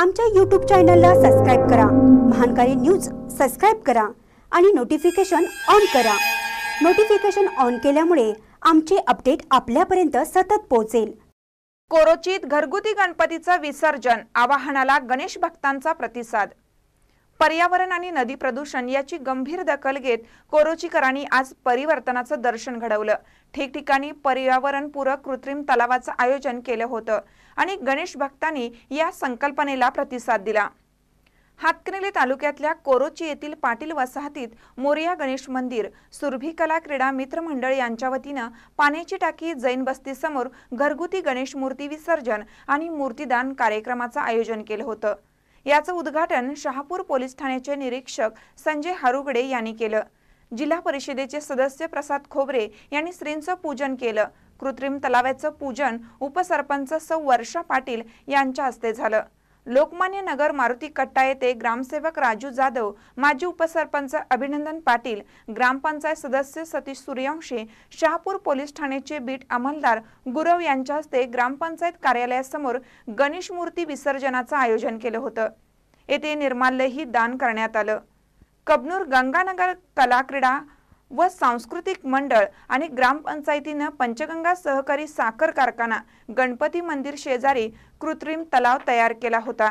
आमच्या यूट्यूब चॅनलला सबस्क्राईब करा महानकारी न्यूज सबस्क्राईब करा आणि नोटिफिकेशन ऑन करा नोटिफिकेशन ऑन केल्यामुळे आमचे अपडेट आपल्यापर्यंत सतत पोहोचेल कोरोचीत घरगुती गणपतीचं विसर्जन आवाहनाला गणेश भक्तांचा प्रतिसाद पर्यावरण आणि नदी प्रदूषण याची गंभीर दखल घेत कोरोचीकरांनी आज परिवर्तनाचं दर्शन घडवलं ठिकठिकाणी पर्यावरणपूरक कृत्रिम तलावाचं आयोजन केलं होतं आणि गणेश भक्तांनी या संकल्पनेला प्रतिसाद दिला हातकनेले तालुक्यातल्या कोरोची येथील पाटील वसाहतीत मोरिया गणेश मंदिर सुरभी कला क्रीडा मित्र मंडळ यांच्या वतीनं पाण्याची टाकी जैन बस्तीसमोर घरगुती गणेश मूर्ती विसर्जन आणि मूर्तीदान कार्यक्रमाचं आयोजन केलं होतं याचं उद्घाटन शहापूर पोलीस ठाण्याचे निरीक्षक संजय हारुगडे यांनी केलं जिल्हा परिषदेचे सदस्य प्रसाद खोबरे यांनी श्रींचं पूजन केलं कृत्रिम तलावाचं पूजन उपसरपंच सौ वर्षा पाटील यांच्या हस्ते झालं लोकमान्य नगर मारुती कट्टा येथे ग्रामसेवक राजू जाधव माजी उपसरपंच अभिनंदन पाटील ग्रामपंचायत सदस्य सतीश सूर्यवंशी शहापूर पोलीस ठाण्याचे बीट अमलदार गुरव यांच्या हस्ते ग्रामपंचायत कार्यालयासमोर गणेश मूर्ती विसर्जनाचं आयोजन केलं होतं येथे निर्माल्यही दान करण्यात आलं कबनूर गंगानगर कलाक्रीडा व सांस्कृतिक मंडळ आणि ग्रामपंचायतीनं पंचगंगा सहकारी साखर कारखाना गणपती मंदिर शेजारी कृत्रिम तलाव तयार केला होता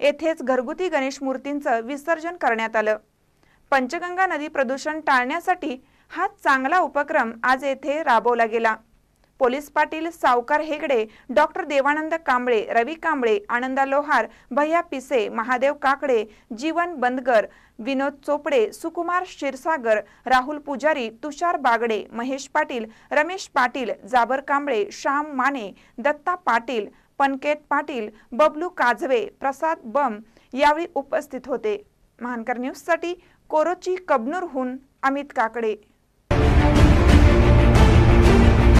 येथेच घरगुती गणेश मूर्तींचं विसर्जन करण्यात आलं पंचगंगा नदी प्रदूषण टाळण्यासाठी हा चांगला उपक्रम आज येथे राबवला गेला पोलीस पाटील सावकार हेगडे डॉक्टर देवानंद कांबळे रवी कांबळे आनंदा लोहार भैया पिसे महादेव काकडे जीवन बंदगर विनोद चोपडे सुकुमार क्षीरसागर राहुल पुजारी तुषार बागडे महेश पाटील रमेश पाटील जाबर कांबळे श्याम माने दत्ता पाटील पनकेत पाटील बबलू काजवे प्रसाद बम यावेळी उपस्थित होते महानकर न्यूजसाठी कोरोची कबनूरहून अमित काकडे